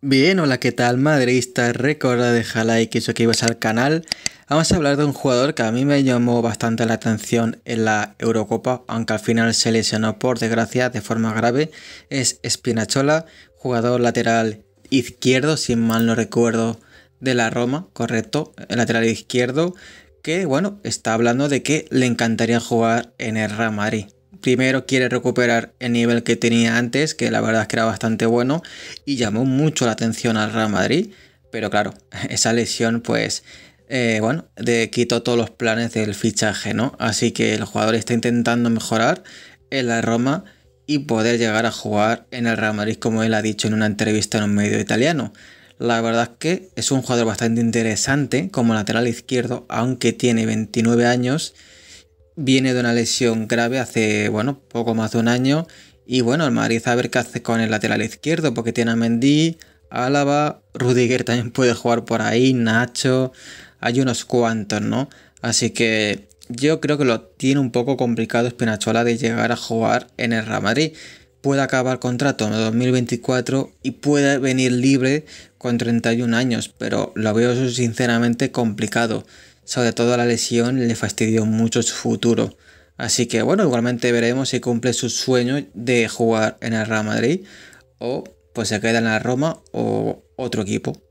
Bien, hola, ¿qué tal madridista? Recuerda dejar like y suscribirse al canal. Vamos a hablar de un jugador que a mí me llamó bastante la atención en la Eurocopa, aunque al final se lesionó por desgracia de forma grave. Es Spinachola, jugador lateral izquierdo, si mal no recuerdo, de la Roma, correcto, el lateral izquierdo, que bueno, está hablando de que le encantaría jugar en el Real Madrid primero quiere recuperar el nivel que tenía antes, que la verdad es que era bastante bueno, y llamó mucho la atención al Real Madrid, pero claro, esa lesión pues... Eh, bueno, de, quitó todos los planes del fichaje, ¿no? Así que el jugador está intentando mejorar en la Roma y poder llegar a jugar en el Real Madrid, como él ha dicho en una entrevista en un medio italiano. La verdad es que es un jugador bastante interesante como lateral izquierdo, aunque tiene 29 años viene de una lesión grave hace, bueno, poco más de un año. Y bueno, el Madrid a ver qué hace con el lateral izquierdo, porque tiene a Mendy, Álava, Rudiger también puede jugar por ahí, Nacho, hay unos cuantos, ¿no? Así que yo creo que lo tiene un poco complicado Espinachola de llegar a jugar en el Real Madrid. Puede acabar contrato en 2024 y puede venir libre con 31 años, pero lo veo sinceramente complicado sobre todo la lesión le fastidió mucho su futuro. Así que bueno, igualmente veremos si cumple su sueño de jugar en el Real Madrid o pues se queda en la Roma o otro equipo.